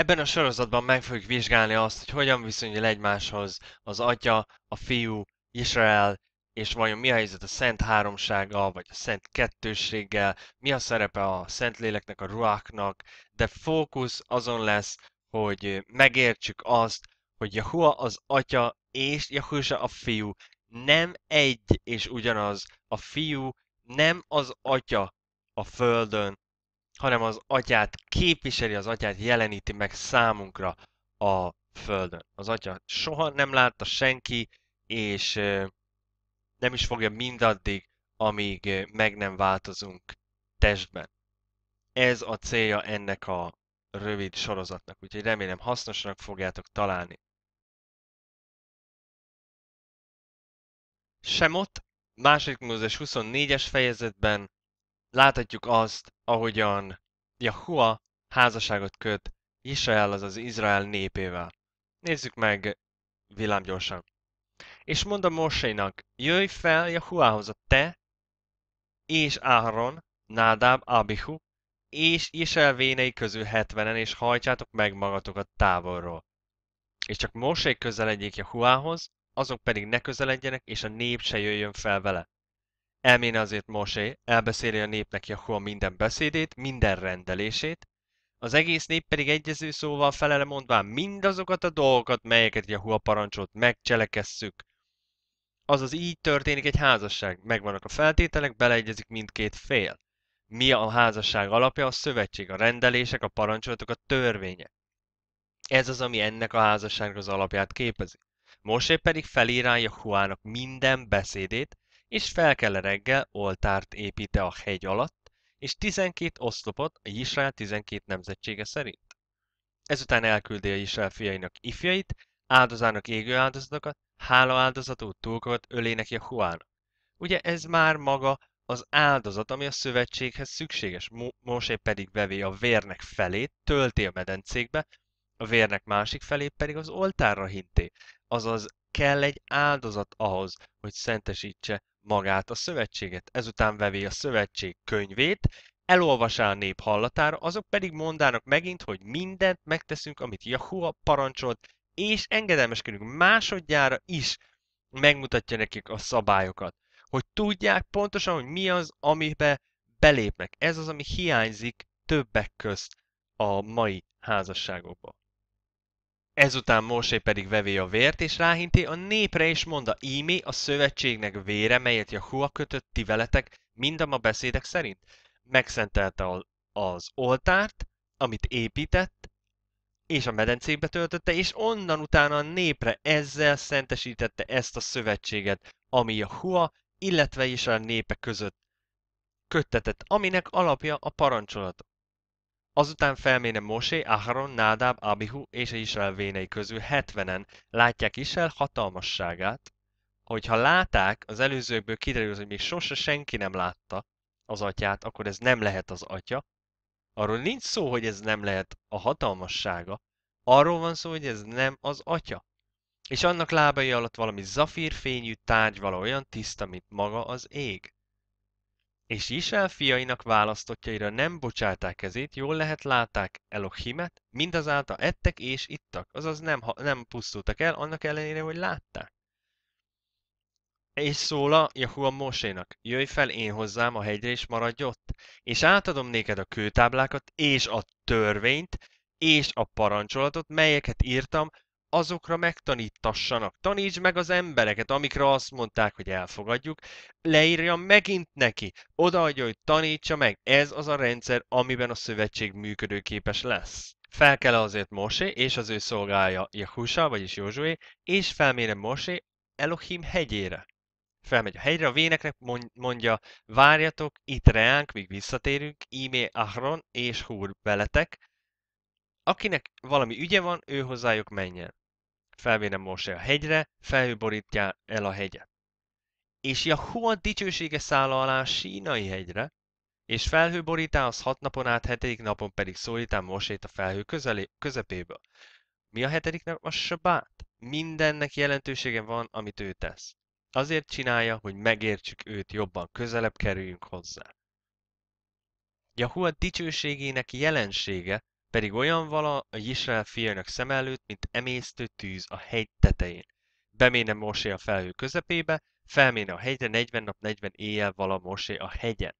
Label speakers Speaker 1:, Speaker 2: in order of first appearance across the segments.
Speaker 1: Ebben a sorozatban meg fogjuk vizsgálni azt, hogy hogyan viszonyul egymáshoz az Atya, a Fiú, Izrael, és vajon mi a helyzet a Szent Háromsággal, vagy a Szent Kettősséggel, mi a szerepe a Szent Léleknek, a Ruáknak, de fókusz azon lesz, hogy megértsük azt, hogy Jahua az Atya és Jahusa a Fiú nem egy és ugyanaz. A Fiú nem az Atya a Földön, hanem az atyát képviseli, az atyát jeleníti meg számunkra a Földön. Az atya soha nem látta senki, és nem is fogja mindaddig, amíg meg nem változunk testben. Ez a célja ennek a rövid sorozatnak, úgyhogy remélem hasznosnak fogjátok találni. Semot, második Mózes 24-es fejezetben Láthatjuk azt, ahogyan Yahua házasságot köt Israel, azaz Izrael népével. Nézzük meg villámgyorsan. És mond a Mosénak, jöjj fel Jahuához a te, és Áron, Nádáb, Abihu, és Israel vénei közül hetvenen, és hajtsátok meg magatokat távolról. És csak Mosé közeledjék Jahuához, azok pedig ne közeledjenek, és a nép se jöjjön fel vele elméne azért Mosé, elbeszéli a népnek Jahua minden beszédét, minden rendelését, az egész nép pedig egyező szóval felele mondván mindazokat a dolgokat, melyeket Jahua parancsolt, megcselekesszük. Azaz így történik egy házasság, megvannak a feltételek, beleegyezik mindkét fél. Mi a házasság alapja? A szövetség, a rendelések, a parancsolatok, a törvénye? Ez az, ami ennek a házasságnak az alapját képezi. Mosé pedig felírálja Huának minden beszédét, és felkele reggel oltárt építe a hegy alatt, és 12 oszlopot a Israel 12 nemzetsége szerint. Ezután elküldi a Israel fiainak ifjait, áldozának égő áldozatokat, hála áldozatú túlkokat ölének Jahuának. Ugye ez már maga az áldozat, ami a szövetséghez szükséges. Mosé pedig bevé a vérnek felét, tölti a medencékbe, a vérnek másik felét pedig az oltárra hinté. Azaz kell egy áldozat ahhoz, hogy szentesítse magát a szövetséget, ezután vevé a szövetség könyvét, elolvasá a nép hallatára, azok pedig mondának megint, hogy mindent megteszünk, amit Jahua parancsolt, és engedelmeskedünk másodjára is megmutatja nekik a szabályokat, hogy tudják pontosan, hogy mi az, amibe belépnek. Ez az, ami hiányzik többek közt a mai házasságokban. Ezután Mósé pedig vevé a vért, és ráhinti a népre, és monda, ímé a szövetségnek vére, melyet Jahua kötött ti veletek, mind a ma beszédek szerint. Megszentelte az oltárt, amit épített, és a medencébe töltötte, és onnan utána a népre ezzel szentesítette ezt a szövetséget, ami a Hua, illetve is a népe között köttetett, aminek alapja a parancsolat, Azután felméne Mosé, Aharon, Nádáb, Abihu és Izrael vénei közül hetvenen látják Izrael hatalmasságát, hogyha láták az előzőkből kiderül, hogy még sose senki nem látta az atyát, akkor ez nem lehet az atya. Arról nincs szó, hogy ez nem lehet a hatalmassága, arról van szó, hogy ez nem az atya. És annak lábai alatt valami zafírfényű tárgy, valahogy olyan tiszta, mint maga az ég és Isel fiainak választottjaira nem bocsálták kezét, jól lehet látták Elohimet, mindazáltal ettek és ittak, azaz nem, nem pusztultak el, annak ellenére, hogy látták. És szól a Jahua Mosénak, jöjj fel én hozzám a hegyre és maradj ott, és átadom néked a kőtáblákat és a törvényt és a parancsolatot, melyeket írtam azokra megtanítassanak. Taníts meg az embereket, amikre azt mondták, hogy elfogadjuk, leírja megint neki, odaadja, hogy tanítsa meg. Ez az a rendszer, amiben a szövetség működőképes lesz. Fel kell azért Mosé és az ő szolgája Jehusa, vagyis Józsué, és felmére Mosé Elohim hegyére. Felmegy a hegyre, a véneknek mondja, várjatok itt reánk, míg visszatérünk, ímé Ahron és Húr veletek, akinek valami ügye van, ő hozzájuk menjen felvéne Mose a hegyre, felhőborítja el a hegyet. És Jahua dicsősége szála alá sínai hegyre, és felhőborítá az hat napon át, hetedik napon pedig szólítá Mosét a felhő közelé, közepéből. Mi a hetedik nap? A sabát. Mindennek jelentősége van, amit ő tesz. Azért csinálja, hogy megértsük őt jobban, közelebb kerüljünk hozzá. Jahua dicsőségének jelensége pedig olyan vala a Israel fiának szem előtt, mint emésztő tűz a hegy tetején. Beméne Mosé a felhő közepébe, felméne a hegyre 40 nap 40 éjjel vala Mosé a hegyen.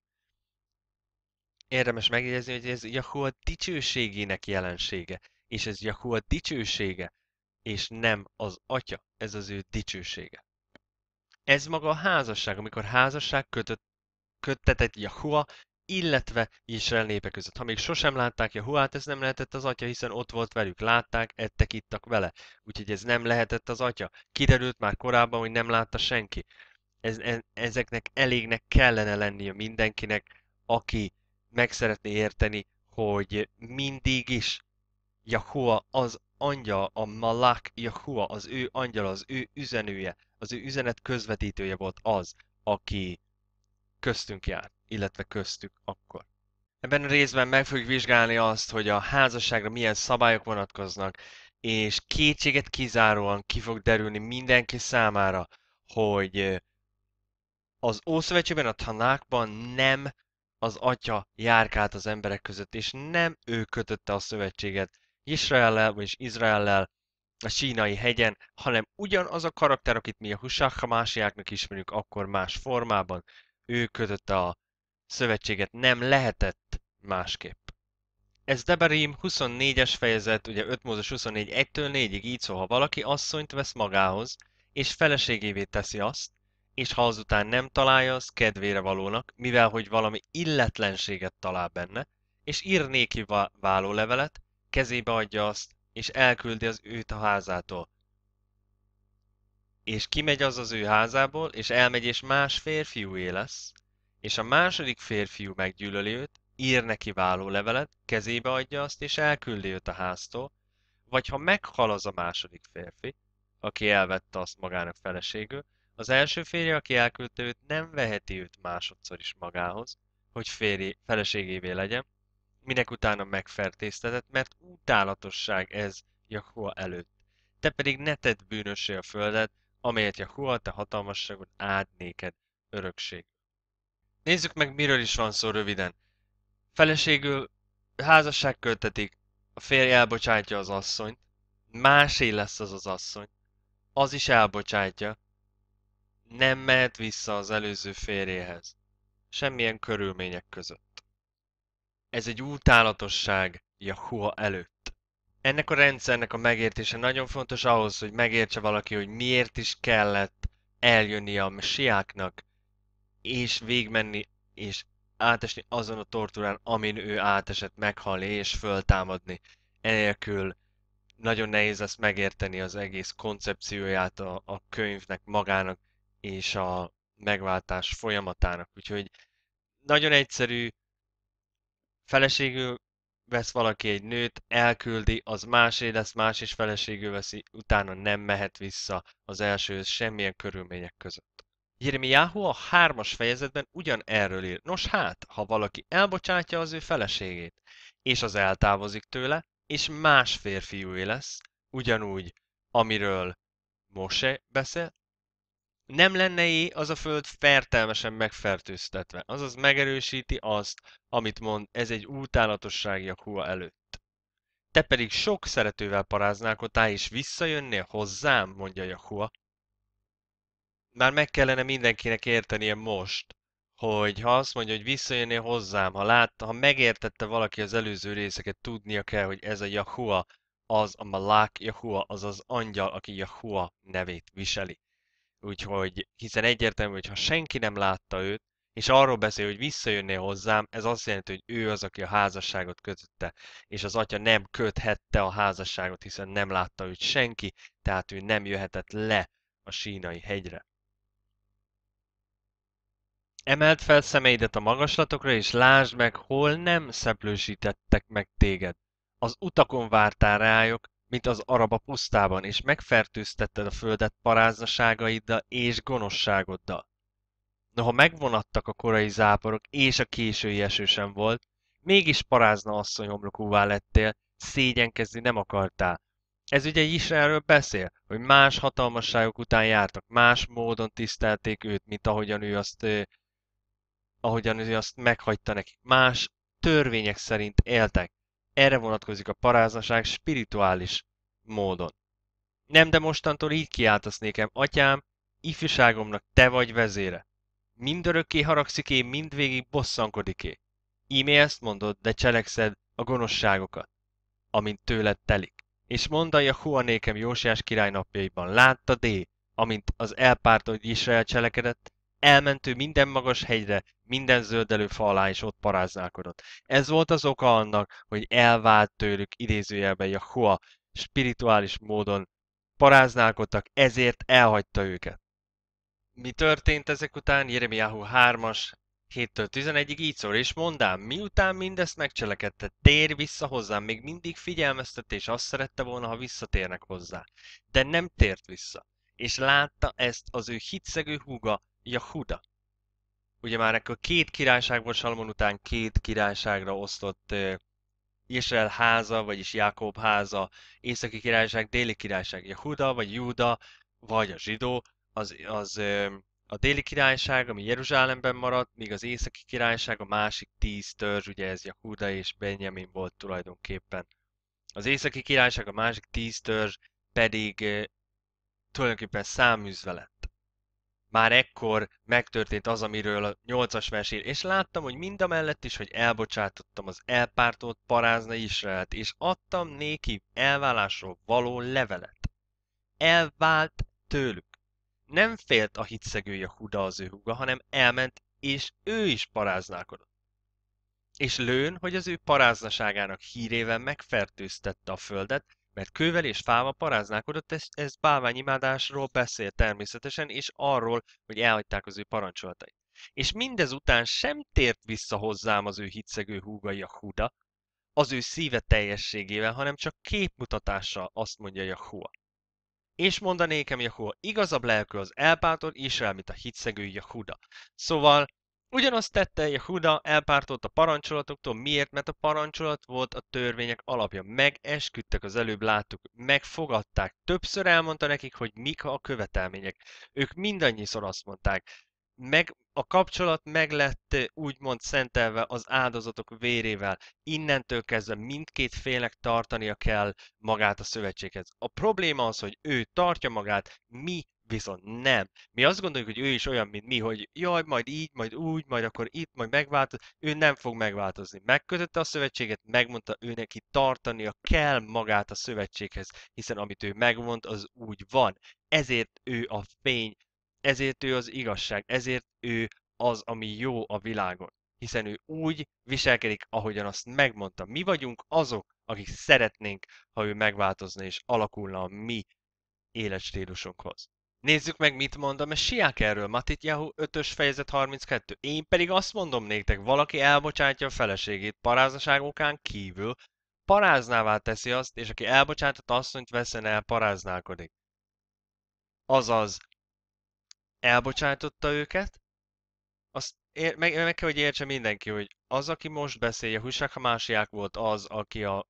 Speaker 1: Érdemes megjegyezni, hogy ez Jahua dicsőségének jelensége, és ez Jahua dicsősége, és nem az atya, ez az ő dicsősége. Ez maga a házasság, amikor házasság kötött, köttetett Jahua illetve Izrael népe között. Ha még sosem látták Jahuát, ez nem lehetett az atya, hiszen ott volt velük, látták, ettek, ittak vele. Úgyhogy ez nem lehetett az atya. Kiderült már korábban, hogy nem látta senki. Ez, ez, ezeknek elégnek kellene lennie mindenkinek, aki meg szeretné érteni, hogy mindig is Jahua az angyal, a Malak Jahua, az ő angyal, az ő üzenője, az ő üzenet közvetítője volt az, aki köztünk járt illetve köztük akkor. Ebben a részben meg fogjuk vizsgálni azt, hogy a házasságra milyen szabályok vonatkoznak, és kétséget kizáróan ki fog derülni mindenki számára, hogy az Ószövetségben, a tanákban nem az atya járkált az emberek között, és nem ő kötötte a szövetséget Izraellel, vagyis Izraellel, a sínai hegyen, hanem ugyanaz a karakter, akit mi a Husakha másiáknak ismerünk, akkor más formában, ő kötötte a szövetséget nem lehetett másképp. Ez Deberim 24-es fejezet, ugye 5 Mózes 24 1-től 4-ig így szól, ha valaki asszonyt vesz magához, és feleségévé teszi azt, és ha azután nem találja, az kedvére valónak, mivel hogy valami illetlenséget talál benne, és ír néki levelet, kezébe adja azt, és elküldi az őt a házától. És kimegy az az ő házából, és elmegy, és más férfiúé lesz, és a második férfiú meggyűlöli őt, ír neki levelet, kezébe adja azt, és elküldi őt a háztól, vagy ha meghal az a második férfi, aki elvette azt magának feleségül, az első férje, aki elküldte őt, nem veheti őt másodszor is magához, hogy férje, feleségévé legyen, minek utána megfertéztetett, mert utálatosság ez Jahua előtt. Te pedig ne tedd bűnössé a földet, amelyet Jahua te hatalmasságon ád néked örökség. Nézzük meg, miről is van szó röviden. Feleségül házasság költetik, a férj elbocsátja az asszonyt, másé lesz az az asszony, az is elbocsátja, nem mehet vissza az előző férjéhez, semmilyen körülmények között. Ez egy utálatosság Yahua előtt. Ennek a rendszernek a megértése nagyon fontos ahhoz, hogy megértse valaki, hogy miért is kellett eljönni a mesiáknak és végmenni, és átesni azon a torturán, amin ő átesett, meghalni és föltámadni. Enélkül nagyon nehéz lesz megérteni az egész koncepcióját a, a könyvnek magának és a megváltás folyamatának. Úgyhogy nagyon egyszerű, feleségül vesz valaki egy nőt, elküldi, az másé lesz, más is feleségül veszi, utána nem mehet vissza az első semmilyen körülmények között. Jeremiahu a hármas fejezetben ugyan erről ír. Nos hát, ha valaki elbocsátja az ő feleségét, és az eltávozik tőle, és más férfiúé lesz, ugyanúgy, amiről Mose beszél, nem lenneé az a föld fertelmesen megfertőztetve, azaz megerősíti azt, amit mond, ez egy útálatosság Jakua előtt. Te pedig sok szeretővel paráználkodtál, és visszajönnél hozzám, mondja Jakua, már meg kellene mindenkinek értenie most, hogy ha azt mondja, hogy visszajönnél hozzám, ha látta, ha megértette valaki az előző részeket, tudnia kell, hogy ez a Yahua, az a Malák Yahua, az az angyal, aki Yahua nevét viseli. Úgyhogy, hiszen egyértelmű, hogy ha senki nem látta őt, és arról beszél, hogy visszajönné hozzám, ez azt jelenti, hogy ő az, aki a házasságot kötötte, és az atya nem köthette a házasságot, hiszen nem látta őt senki, tehát ő nem jöhetett le a sínai hegyre. Emeld fel szemeidet a magaslatokra, és lásd meg, hol nem szeplősítettek meg téged. Az utakon vártál rájuk, mint az arab pusztában, és megfertőztetted a földet paráznaságaiddal és gonoszságoddal. Noha megvonattak a korai záporok, és a késői eső sem volt, mégis parázna asszony homlokúvá lettél, szégyenkezni nem akartál. Ez ugye Izraelről beszél, hogy más hatalmasságok után jártak, más módon tisztelték őt, mint ahogyan ő azt ahogyan ő azt meghagyta neki. Más törvények szerint éltek. Erre vonatkozik a paráznaság spirituális módon. Nem, de mostantól így kiáltasz nékem, atyám, ifjúságomnak te vagy vezére. Mindörökké haragszik én, mindvégig bosszankodiké. Íme ezt mondod, de cselekszed a gonoszságokat, amint tőled telik. És mondai a Hua nékem Jósiás király napjaiban, látta D, amint az elpártolt Izrael cselekedett, elmentő minden magas hegyre, minden zöldelő fa alá is ott paráználkodott. Ez volt az oka annak, hogy elvált tőlük idézőjelben Jahua spirituális módon paráználkodtak, ezért elhagyta őket. Mi történt ezek után? Jeremiáhu 3-as 7-től 11-ig így szól, és mondám, miután mindezt megcselekedte, tér vissza hozzám, még mindig figyelmeztet, és azt szerette volna, ha visszatérnek hozzá. De nem tért vissza, és látta ezt az ő hitszegő húga, Jahuda. Ugye már ekkor két királyság volt Salomon után, két királyságra osztott Israel háza, vagyis Jákob háza, északi királyság, déli királyság, Jahuda, vagy Júda, vagy a zsidó, az, az a déli királyság, ami Jeruzsálemben maradt, míg az északi királyság, a másik tíz törzs, ugye ez Jahuda és Benjamin volt tulajdonképpen. Az északi királyság, a másik tíz törzs pedig tulajdonképpen száműzve lett már ekkor megtörtént az, amiről a nyolcas as mesél, és láttam, hogy mind a mellett is, hogy elbocsátottam az elpártolt parázna israelt és adtam néki elvállásról való levelet. Elvált tőlük. Nem félt a hitszegője Huda az ő huga, hanem elment, és ő is paráználkodott. És lőn, hogy az ő paráznaságának hírével megfertőztette a földet, mert kővel és fával paráználkodott, ez, ez bálványimádásról beszél természetesen, és arról, hogy elhagyták az ő parancsolatait. És után sem tért vissza hozzám az ő hitszegő húga Jahuda, az ő szíve teljességével, hanem csak képmutatással azt mondja Jahua. És mondanékem Jahua, igazabb lelkű az elpátor Izrael, mint a hitszegő Jahuda. Szóval Ugyanazt tette Yehuda, elpártolt a parancsolatoktól. Miért? Mert a parancsolat volt a törvények alapja. Megesküdtek az előbb, láttuk, megfogadták. Többször elmondta nekik, hogy mik a követelmények. Ők mindannyiszor azt mondták. Meg, a kapcsolat meg lett úgymond szentelve az áldozatok vérével. Innentől kezdve mindkét félnek tartania kell magát a szövetséghez. A probléma az, hogy ő tartja magát, mi Viszont nem. Mi azt gondoljuk, hogy ő is olyan, mint mi, hogy jaj, majd így, majd úgy, majd akkor itt, majd megváltoz. Ő nem fog megváltozni. Megkötötte a szövetséget, megmondta ő neki tartania kell magát a szövetséghez, hiszen amit ő megmond, az úgy van. Ezért ő a fény, ezért ő az igazság, ezért ő az, ami jó a világon. Hiszen ő úgy viselkedik, ahogyan azt megmondta. Mi vagyunk azok, akik szeretnénk, ha ő megváltozna és alakulna a mi életstílusunkhoz. Nézzük meg, mit mondom, a siák erről, Matityahu 5-ös fejezet 32. Én pedig azt mondom néktek, valaki elbocsátja a feleségét paráznaság okán kívül, paráznává teszi azt, és aki elbocsátott asszonyt veszene el, paráználkodik. Azaz, elbocsátotta őket, azt ér, meg, meg kell, hogy értse mindenki, hogy az, aki most beszélje, Husak Hamásiák volt az, aki a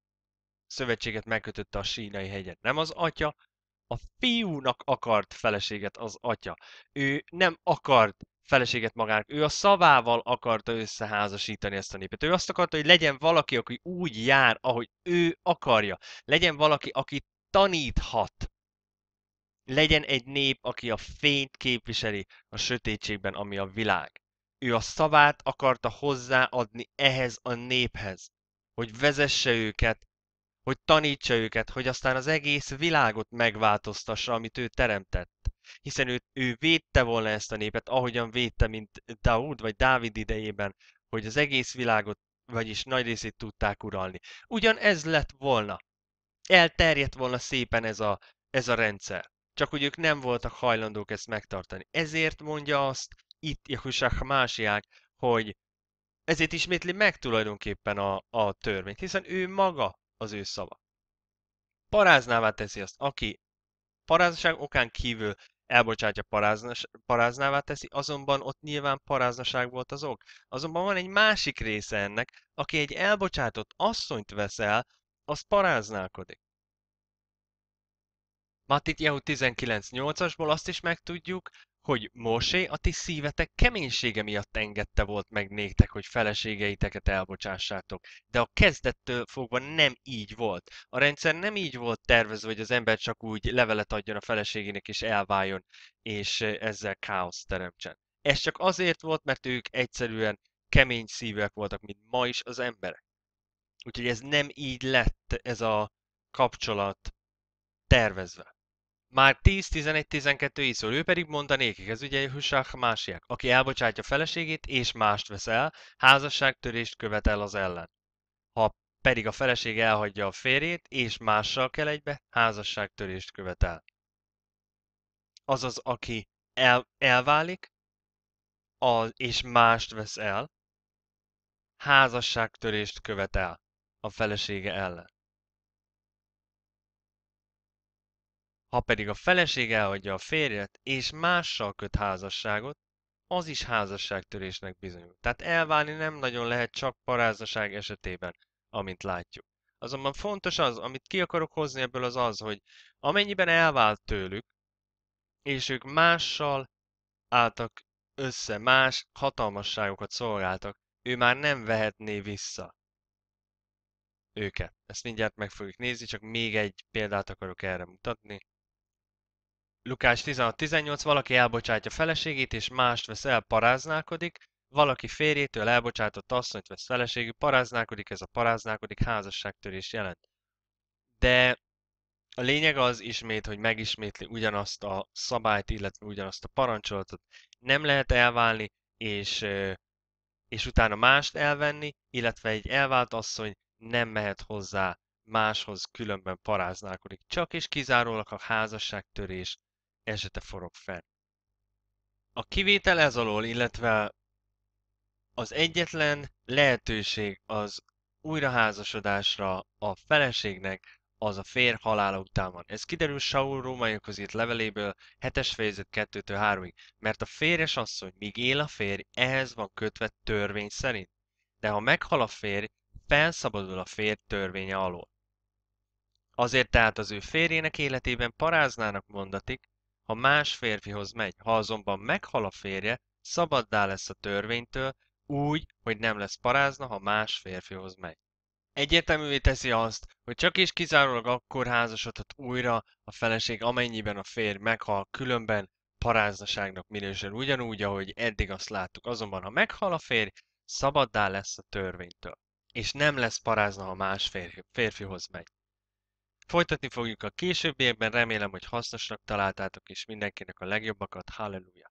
Speaker 1: szövetséget megkötötte a sínai hegyen. Nem az atya, a fiúnak akart feleséget az atya. Ő nem akart feleséget magának. Ő a szavával akarta összeházasítani ezt a népet. Ő azt akarta, hogy legyen valaki, aki úgy jár, ahogy ő akarja. Legyen valaki, aki taníthat. Legyen egy nép, aki a fényt képviseli a sötétségben, ami a világ. Ő a szavát akarta hozzáadni ehhez a néphez, hogy vezesse őket hogy tanítsa őket, hogy aztán az egész világot megváltoztassa, amit ő teremtett. Hiszen ő, ő védte volna ezt a népet, ahogyan védte, mint Daud vagy Dávid idejében, hogy az egész világot, vagyis nagy részét tudták uralni. Ugyan ez lett volna. Elterjedt volna szépen ez a, ez a rendszer. Csak hogy ők nem voltak hajlandók ezt megtartani. Ezért mondja azt itt jehusák Másiák, hogy ezért ismétli meg tulajdonképpen a, a törvényt, hiszen ő maga az ő szava. Paráznává teszi azt, aki paráznaság okán kívül elbocsátja paráznás, paráznává teszi, azonban ott nyilván paráznaság volt az ok. Azonban van egy másik része ennek, aki egy elbocsátott asszonyt vesz el, az paráználkodik. Matit Jehu 19.8-asból azt is megtudjuk, hogy Mosé a ti szívetek keménysége miatt engedte volt meg néktek, hogy feleségeiteket elbocsássátok. De a kezdettől fogva nem így volt. A rendszer nem így volt tervezve, hogy az ember csak úgy levelet adjon a feleségének és elváljon, és eh, ezzel káoszt teremtsen. Ez csak azért volt, mert ők egyszerűen kemény szívek voltak, mint ma is az emberek. Úgyhogy ez nem így lett ez a kapcsolat tervezve már 10-11-12 szól. ő pedig mondta nékik, ez ugye Husach másiak, aki elbocsátja feleségét és mást vesz el, házasságtörést követel az ellen. Ha pedig a feleség elhagyja a férjét és mással kell egybe, házasságtörést követel. Azaz, aki el, elválik az, és mást vesz el, házasságtörést követel a felesége ellen. Ha pedig a feleség elhagyja a férjet, és mással köt házasságot, az is házasságtörésnek bizonyul. Tehát elválni nem nagyon lehet csak parázaság esetében, amint látjuk. Azonban fontos az, amit ki akarok hozni ebből az az, hogy amennyiben elvált tőlük, és ők mással álltak össze, más hatalmasságokat szolgáltak, ő már nem vehetné vissza őket. Ezt mindjárt meg fogjuk nézni, csak még egy példát akarok erre mutatni. Lukács 16-18, valaki elbocsátja feleségét, és mást vesz el, paráználkodik, valaki férjétől elbocsátott asszonyt vesz feleségül, paráználkodik, ez a paráználkodik házasságtörés jelent. De a lényeg az ismét, hogy megismétli ugyanazt a szabályt, illetve ugyanazt a parancsolatot. Nem lehet elválni, és, és utána mást elvenni, illetve egy elvált asszony nem mehet hozzá máshoz, különben paráználkodik. Csak és kizárólag a házasságtörés esete forog fel. A kivétel ez alól, illetve az egyetlen lehetőség az újraházasodásra a feleségnek az a fér halála után van. Ez kiderül Saul rómaiakhoz írt leveléből 7-es fejezet 2 3-ig, mert a férjes asszony, míg él a férj, ehhez van kötve törvény szerint. De ha meghal a férj, felszabadul a férj törvénye alól. Azért tehát az ő férjének életében paráznának mondatik, ha más férfihoz megy, ha azonban meghal a férje, szabaddá lesz a törvénytől, úgy, hogy nem lesz parázna, ha más férfihoz megy. Egyeteművé teszi azt, hogy csak is kizárólag akkor házasodhat újra a feleség, amennyiben a férj meghal, különben paráznaságnak minősül ugyanúgy, ahogy eddig azt láttuk. Azonban, ha meghal a férj, szabaddá lesz a törvénytől, és nem lesz parázna, ha más férfi, férfihoz megy. Folytatni fogjuk a későbbiekben, remélem, hogy hasznosnak találtátok, és mindenkinek a legjobbakat, halleluja!